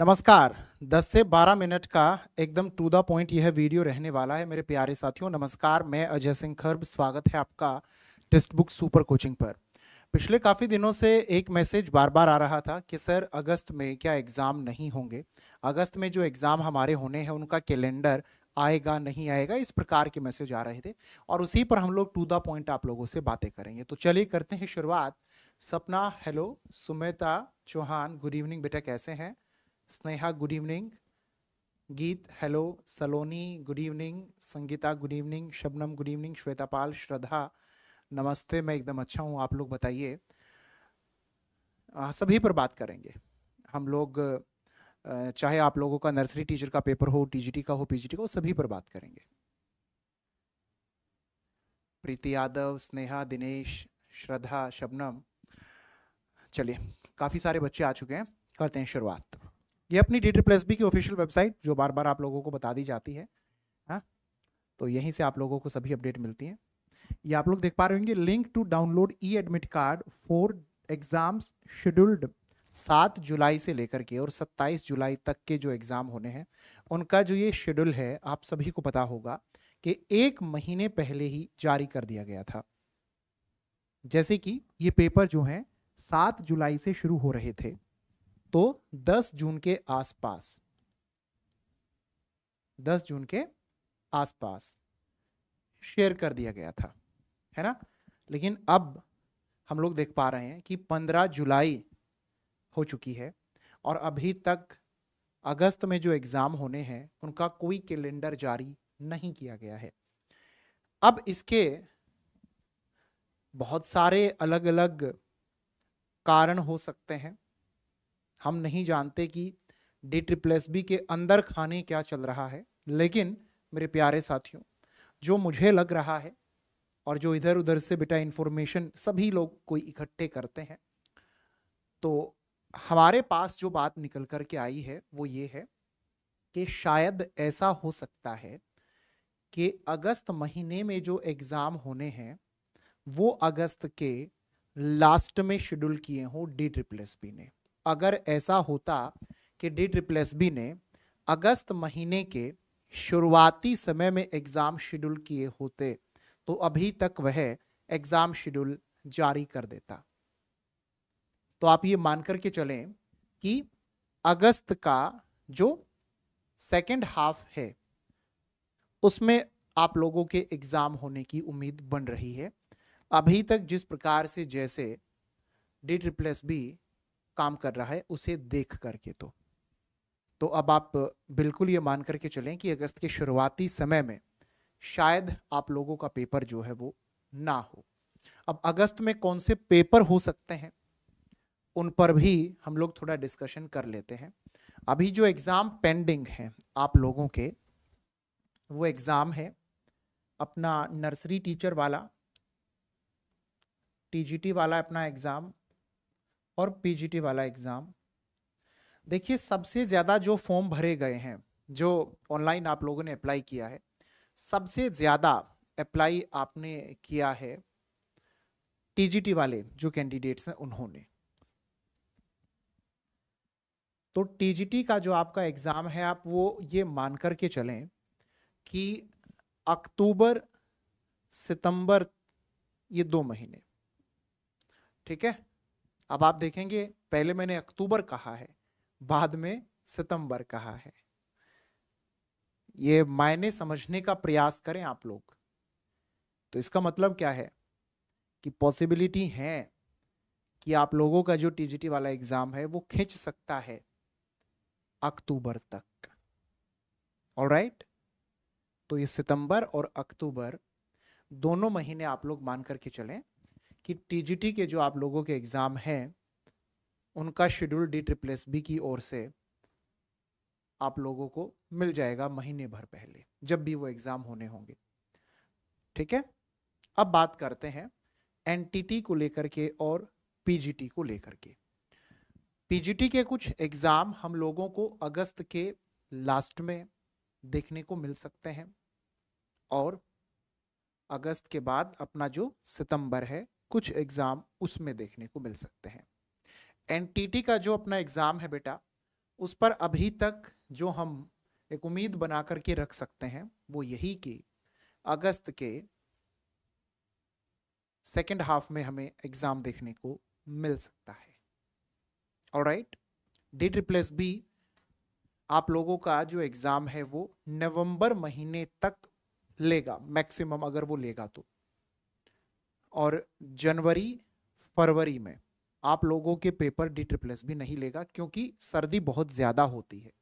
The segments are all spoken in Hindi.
नमस्कार 10 से 12 मिनट का एकदम टू द पॉइंट यह वीडियो रहने वाला है मेरे प्यारे साथियों नमस्कार मैं अजय सिंह खर्ब स्वागत है आपका टेक्स्ट बुक सुपर कोचिंग पर पिछले काफ़ी दिनों से एक मैसेज बार बार आ रहा था कि सर अगस्त में क्या एग्ज़ाम नहीं होंगे अगस्त में जो एग्ज़ाम हमारे होने हैं उनका कैलेंडर आएगा नहीं आएगा इस प्रकार के मैसेज आ रहे थे और उसी पर हम लोग टू द पॉइंट आप लोगों से बातें करेंगे तो चलिए करते हैं शुरुआत Sapna hello Sumeta Chauhan good evening बेटा कैसे हैं Sneha good evening Geet hello Saloni good evening Sangeeta good evening Shabnam good evening Shweta Pal Shraddha नमस्ते मैं एकदम अच्छा हूँ आप लोग बताइए हाँ, सभी पर बात करेंगे हम लोग चाहे आप लोगों का नर्सरी टीचर का पेपर हो टीजीटी का हो पीजीटी का हो सभी पर बात करेंगे प्रीति यादव स्नेहा दिनेश श्रद्धा शबनम चलिए काफ़ी सारे बच्चे आ चुके हैं करते हैं शुरुआत ये अपनी डी प्लस बी की ऑफिशियल वेबसाइट जो बार बार आप लोगों को बता दी जाती है हाँ तो यहीं से आप लोगों को सभी अपडेट मिलती हैं ये आप लोग देख पा रहे होंगे link to download e admit card for exams scheduled सात जुलाई से लेकर के और सत्ताईस जुलाई तक के जो एग्ज़ाम होने हैं उनका जो ये शेड्यूल है आप सभी को पता होगा कि एक महीने पहले ही जारी कर दिया गया था जैसे कि ये पेपर जो हैं सात जुलाई से शुरू हो रहे थे तो 10 जून के आसपास 10 जून के आसपास शेयर कर दिया गया था है ना लेकिन अब हम लोग देख पा रहे हैं कि 15 जुलाई हो चुकी है और अभी तक अगस्त में जो एग्ज़ाम होने हैं उनका कोई कैलेंडर जारी नहीं किया गया है अब इसके बहुत सारे अलग अलग कारण हो सकते हैं हम नहीं जानते कि डी एस बी के अंदर खाने क्या चल रहा है लेकिन मेरे प्यारे साथियों जो मुझे लग रहा है और जो इधर उधर से बेटा इन्फॉर्मेशन सभी लोग कोई इकट्ठे करते हैं तो हमारे पास जो बात निकल कर के आई है वो ये है कि शायद ऐसा हो सकता है कि अगस्त महीने में जो एग्ज़ाम होने हैं वो अगस्त के लास्ट में शेड्यूल किए हों डी ट्रिपल एस बी ने अगर ऐसा होता कि डी ट्रिप्लेस बी ने अगस्त महीने के शुरुआती समय में एग्ज़ाम शेड्यूल किए होते तो अभी तक वह एग्ज़ाम शेड्यूल जारी कर देता तो आप ये मान करके चलें कि अगस्त का जो सेकेंड हाफ है उसमें आप लोगों के एग्ज़ाम होने की उम्मीद बन रही है अभी तक जिस प्रकार से जैसे डी ट्रिप्लेस बी काम कर रहा है उसे देख करके तो तो अब आप बिल्कुल ये मान करके चलें कि अगस्त के शुरुआती समय में शायद आप लोगों का पेपर जो है वो ना हो अब अगस्त में कौन से पेपर हो सकते हैं उन पर भी हम लोग थोड़ा डिस्कशन कर लेते हैं अभी जो एग्ज़ाम पेंडिंग है आप लोगों के वो एग्ज़ाम है अपना नर्सरी टीचर वाला टीजीटी वाला अपना एग्ज़ाम और पीजीटी वाला एग्ज़ाम देखिए सबसे ज़्यादा जो फॉर्म भरे गए हैं जो ऑनलाइन आप लोगों ने अप्लाई किया है सबसे ज़्यादा अप्लाई आपने किया है टीजीटी वाले जो कैंडिडेट्स हैं उन्होंने तो टीजीटी का जो आपका एग्ज़ाम है आप वो ये मान करके चलें कि अक्टूबर सितंबर ये दो महीने ठीक है अब आप देखेंगे पहले मैंने अक्टूबर कहा है बाद में सितंबर कहा है ये मायने समझने का प्रयास करें आप लोग तो इसका मतलब क्या है कि पॉसिबिलिटी है कि आप लोगों का जो टीजीटी वाला एग्जाम है वो खींच सकता है अक्टूबर तक ऑलराइट right? तो ये सितंबर और अक्टूबर दोनों महीने आप लोग मान करके चलें कि टीजीटी के जो आप लोगों के एग्ज़ाम हैं उनका शेड्यूल डी एस बी की ओर से आप लोगों को मिल जाएगा महीने भर पहले जब भी वो एग्ज़ाम होने होंगे ठीक है अब बात करते हैं एनटीटी को लेकर के और पीजीटी को लेकर के पीजीटी के कुछ एग्ज़ाम हम लोगों को अगस्त के लास्ट में देखने को मिल सकते हैं और अगस्त के बाद अपना जो सितंबर है कुछ एग्ज़ाम उसमें देखने को मिल सकते हैं एन का जो अपना एग्ज़ाम है बेटा उस पर अभी तक जो हम एक उम्मीद बना करके रख सकते हैं वो यही कि अगस्त के सेकेंड हाफ में हमें एग्ज़ाम देखने को मिल सकता है और राइट डी ट्रिप्लेस बी आप लोगों का जो एग्ज़ाम है वो नवंबर महीने तक लेगा मैक्सिमम अगर वो लेगा तो और जनवरी फरवरी में आप लोगों के पेपर डी ट्रिप्लस भी नहीं लेगा क्योंकि सर्दी बहुत ज़्यादा होती है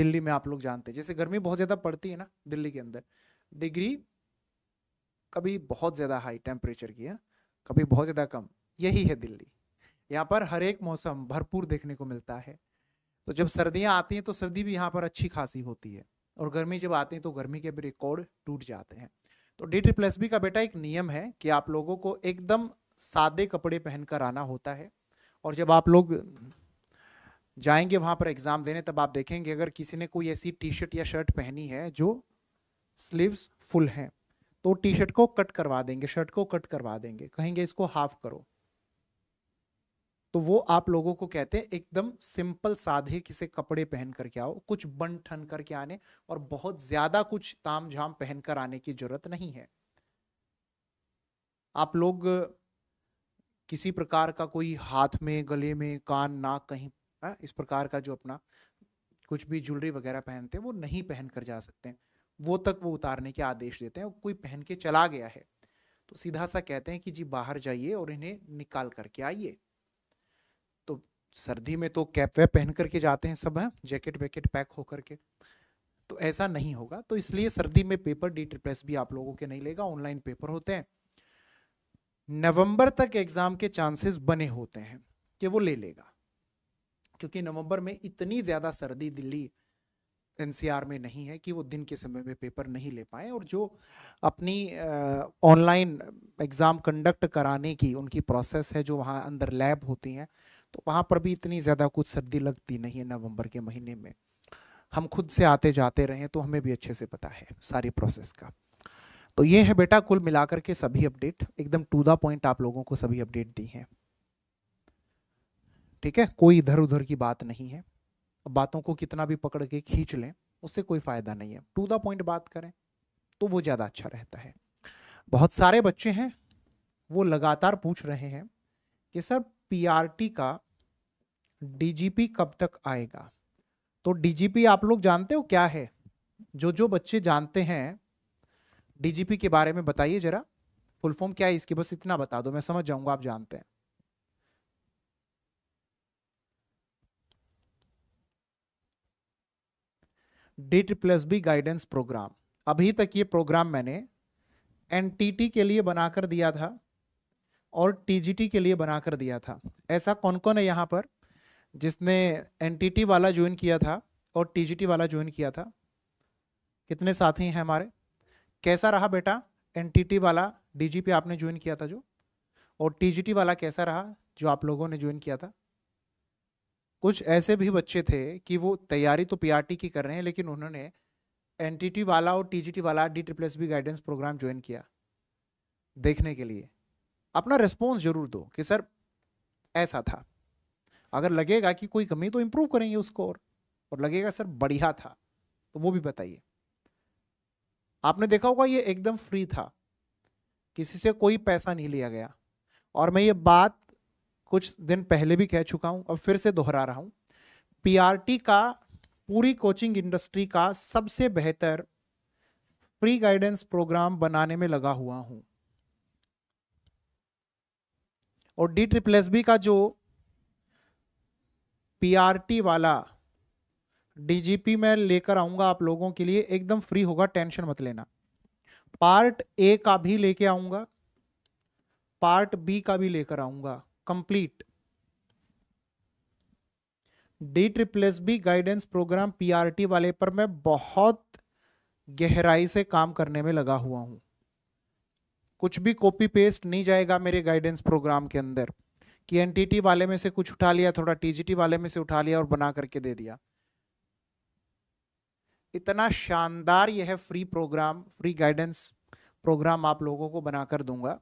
दिल्ली में आप लोग जानते हैं जैसे गर्मी बहुत ज़्यादा पड़ती है ना दिल्ली के अंदर डिग्री कभी बहुत ज़्यादा हाई टेम्परेचर की है कभी बहुत ज़्यादा कम यही है दिल्ली यहाँ पर हर एक मौसम भरपूर देखने को मिलता है तो जब सर्दियाँ आती हैं तो सर्दी भी यहाँ पर अच्छी खासी होती है और गर्मी जब आती है तो गर्मी के भी रिकॉर्ड टूट जाते हैं तो डी ट्रिपल एस बी का बेटा एक नियम है कि आप लोगों को एकदम सादे कपड़े पहनकर आना होता है और जब आप लोग जाएंगे वहाँ पर एग्ज़ाम देने तब आप देखेंगे अगर किसी ने कोई ऐसी टी शर्ट या शर्ट पहनी है जो स्लीव्स फुल हैं तो टी शर्ट को कट करवा देंगे शर्ट को कट करवा देंगे कहेंगे इसको हाफ करो तो वो आप लोगों को कहते हैं एकदम सिंपल साधे किसे कपड़े पहन करके आओ कुछ बन ठन करके आने और बहुत ज्यादा कुछ ताम झाम पहन कर आने की जरूरत नहीं है आप लोग किसी प्रकार का कोई हाथ में गले में कान नाक कहीं आ, हाँ, इस प्रकार का जो अपना कुछ भी ज्वेलरी वगैरह पहनते हैं वो नहीं पहन कर जा सकते हैं वो तक वो उतारने के आदेश देते हैं कोई पहन के चला गया है तो सीधा सा कहते हैं कि जी बाहर जाइए और इन्हें निकाल करके आइए सर्दी में तो कैप वैप पहन करके जाते हैं सब हैं जैकेट वैकेट पैक होकर के तो ऐसा नहीं होगा तो इसलिए सर्दी में पेपर डी ट्रिप्लेस भी आप लोगों के नहीं लेगा ऑनलाइन पेपर होते हैं नवंबर तक एग्जाम के चांसेस बने होते हैं कि वो ले लेगा क्योंकि नवंबर में इतनी ज़्यादा सर्दी दिल्ली एनसीआर में नहीं है कि वो दिन के समय में पेपर नहीं ले पाए और जो अपनी ऑनलाइन एग्ज़ाम कंडक्ट कराने की उनकी प्रोसेस है जो वहाँ अंदर लैब होती हैं तो वहाँ पर भी इतनी ज़्यादा कुछ सर्दी लगती नहीं है नवंबर के महीने में हम खुद से आते जाते रहें तो हमें भी अच्छे से पता है सारी प्रोसेस का तो ये है बेटा कुल मिलाकर के सभी अपडेट एकदम टू द पॉइंट आप लोगों को सभी अपडेट दी हैं ठीक है कोई इधर उधर की बात नहीं है बातों को कितना भी पकड़ के खींच लें उससे कोई फ़ायदा नहीं है टू द पॉइंट बात करें तो वो ज़्यादा अच्छा रहता है बहुत सारे बच्चे हैं वो लगातार पूछ रहे हैं कि सर पीआरटी का डीजीपी कब तक आएगा तो डीजीपी आप लोग जानते हो क्या है जो जो बच्चे जानते हैं डीजीपी के बारे में बताइए जरा फुल फॉर्म क्या है इसकी बस इतना बता दो मैं समझ जाऊंगा आप जानते हैं D plus B guidance programme अभी तक ये प्रोग्राम मैंने एनटीटी के लिए बनाकर दिया था और टीजीटी के लिए बनाकर दिया था ऐसा कौन कौन है यहाँ पर जिसने एनटीटी वाला ज्वाइन किया था और टीजीटी वाला ज्वाइन किया था कितने साथी हैं हमारे कैसा रहा बेटा एनटीटी वाला डीजीपी आपने ज्वाइन किया था जो और टीजीटी वाला कैसा रहा जो आप लोगों ने ज्वाइन किया था कुछ ऐसे भी बच्चे थे कि वो तैयारी तो पीआरटी की कर रहे हैं लेकिन उन्होंने एनटीटी वाला और टीजीटी वाला D triple S B guidance programme join किया देखने के लिए अपना रिस्पॉन्स जरूर दो कि सर ऐसा था अगर लगेगा कि कोई कमी तो इम्प्रूव करेंगे उसको और और लगेगा सर बढ़िया था तो वो भी बताइए आपने देखा होगा ये एकदम फ्री था किसी से कोई पैसा नहीं लिया गया और मैं ये बात कुछ दिन पहले भी कह चुका हूँ और फिर से दोहरा रहा हूँ पीआरटी का पूरी कोचिंग इंडस्ट्री का सबसे बेहतर फ्री गाइडेंस प्रोग्राम बनाने में लगा हुआ हूँ और डी ट्रिपल एस बी का जो पीआरटी वाला डीजीपी मैं लेकर आऊंगा आप लोगों के लिए एकदम फ्री होगा टेंशन मत लेना पार्ट ए का भी लेके आऊंगा पार्ट बी का भी लेकर आऊंगा complete D triple S B guidance programme PRT वाले पर मैं बहुत गहराई से काम करने में लगा हुआ हूं कुछ भी कॉपी पेस्ट नहीं जाएगा मेरे गाइडेंस प्रोग्राम के अंदर कि एनटीटी वाले में से कुछ उठा लिया थोड़ा टीजीटी वाले में से उठा लिया और बना करके दे दिया इतना शानदार यह free programme free guidance programme आप लोगों को बनाकर दूंगा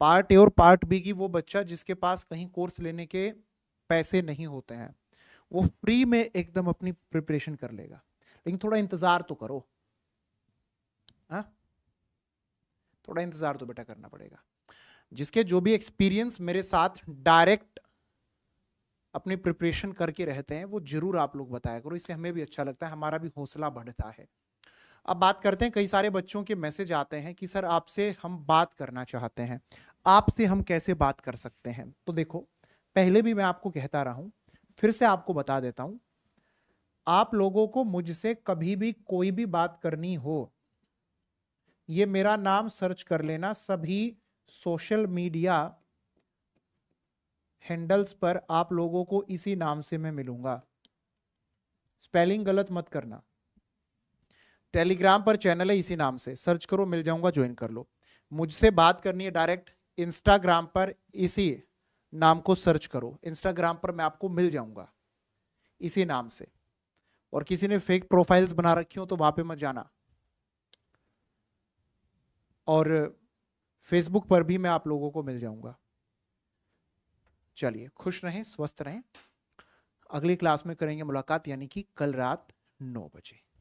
पार्ट ए और पार्ट बी की वो बच्चा जिसके पास कहीं कोर्स लेने के पैसे नहीं होते हैं वो फ्री में एकदम अपनी प्रिपरेशन कर लेगा लेकिन थोड़ा इंतज़ार तो करो हाँ थोड़ा इंतज़ार तो बेटा करना पड़ेगा जिसके जो भी एक्सपीरियंस मेरे साथ डायरेक्ट अपनी प्रिपरेशन करके रहते हैं वो जरूर आप लोग बताया करो इससे हमें भी अच्छा लगता है हमारा भी हौसला बढ़ता है अब बात करते हैं कई सारे बच्चों के मैसेज आते हैं कि सर आपसे हम बात करना चाहते हैं आपसे हम कैसे बात कर सकते हैं तो देखो पहले भी मैं आपको कहता रहा हूं फिर से आपको बता देता हूं आप लोगों को मुझसे कभी भी कोई भी बात करनी हो ये मेरा नाम सर्च कर लेना सभी सोशल मीडिया हैंडल्स पर आप लोगों को इसी नाम से मैं मिलूंगा स्पेलिंग गलत मत करना टेलीग्राम पर चैनल है इसी नाम से सर्च करो मिल जाऊंगा ज्वाइन कर लो मुझसे बात करनी है डायरेक्ट इंस्टाग्राम पर इसी नाम को सर्च करो इंस्टाग्राम पर मैं आपको मिल जाऊंगा इसी नाम से और किसी ने फेक प्रोफाइल्स बना रखी हो तो वहां पे मत जाना और फेसबुक पर भी मैं आप लोगों को मिल जाऊंगा चलिए खुश रहें स्वस्थ रहें अगली क्लास में करेंगे मुलाकात यानी कि कल रात नौ बजे